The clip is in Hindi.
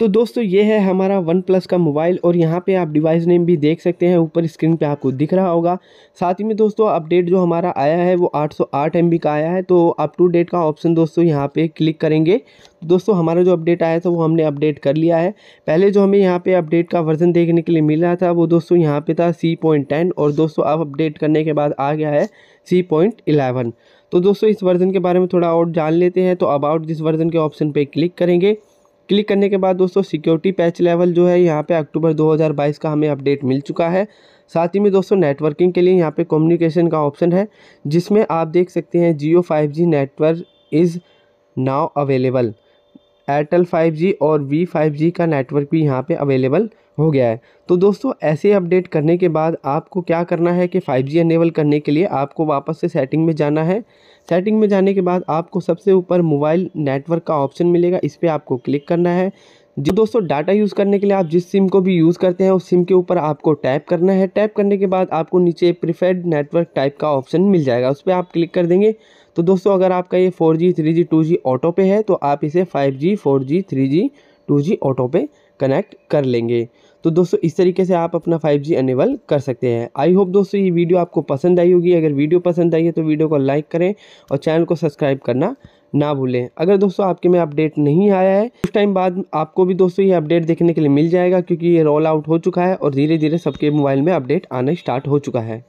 तो दोस्तों ये है हमारा वन प्लस का मोबाइल और यहाँ पे आप डिवाइस नेम भी देख सकते हैं ऊपर स्क्रीन पे आपको दिख रहा होगा साथ ही में दोस्तों अपडेट जो हमारा आया है वो 808 एमबी का आया है तो अप टू डेट का ऑप्शन दोस्तों यहाँ पे क्लिक करेंगे तो दोस्तों हमारा जो अपडेट आया था वो हमने अपडेट कर लिया है पहले जो हमें यहाँ पे अपडेट का वर्जन देखने के लिए मिल रहा था वो दोस्तों यहाँ पे था सी पॉइंट टेन और दोस्तों अब अपडेट करने के बाद आ गया है सी पॉइंट इलेवन तो दोस्तों इस वर्ज़न के बारे में थोड़ा और जान लेते हैं तो अबाउट दिस वर्ज़न के ऑप्शन पर क्लिक करेंगे क्लिक करने के बाद दोस्तों सिक्योरिटी पैच लेवल जो है यहाँ पे अक्टूबर 2022 का हमें अपडेट मिल चुका है साथ ही में दोस्तों नेटवर्किंग के लिए यहाँ पे कम्युनिकेशन का ऑप्शन है जिसमें आप देख सकते हैं Jio five network is now available Airtel five G और वी फाइव जी का नेटवर्क भी यहाँ पे अवेलेबल हो गया है तो दोस्तों ऐसे अपडेट करने के बाद आपको क्या करना है कि 5G एनेबल करने के लिए आपको वापस से सेटिंग में जाना है सेटिंग में जाने के बाद आपको सबसे ऊपर मोबाइल नेटवर्क का ऑप्शन मिलेगा इस पर आपको क्लिक करना है जी दोस्तों डाटा यूज़ करने के लिए आप जिस सिम को भी यूज़ करते हैं उस सिम के ऊपर आपको टैप करना है टैप करने के बाद आपको नीचे प्रिफेड नेटवर्क टाइप का ऑप्शन मिल जाएगा उस पर आप क्लिक कर देंगे तो दोस्तों अगर आपका ये four G three G two G auto पे है तो आप इसे five G four G three G two G auto पे कनेक्ट कर लेंगे तो दोस्तों इस तरीके से आप अपना 5G अनेबल कर सकते हैं आई होप दोस्तों ये वीडियो आपको पसंद आई होगी अगर वीडियो पसंद आई है तो वीडियो को लाइक करें और चैनल को सब्सक्राइब करना ना भूलें अगर दोस्तों आपके में अपडेट नहीं आया है कुछ टाइम बाद आपको भी दोस्तों ये अपडेट देखने के लिए मिल जाएगा क्योंकि ये रोल आउट हो चुका है और धीरे धीरे सबके मोबाइल में अपडेट आना स्टार्ट हो चुका है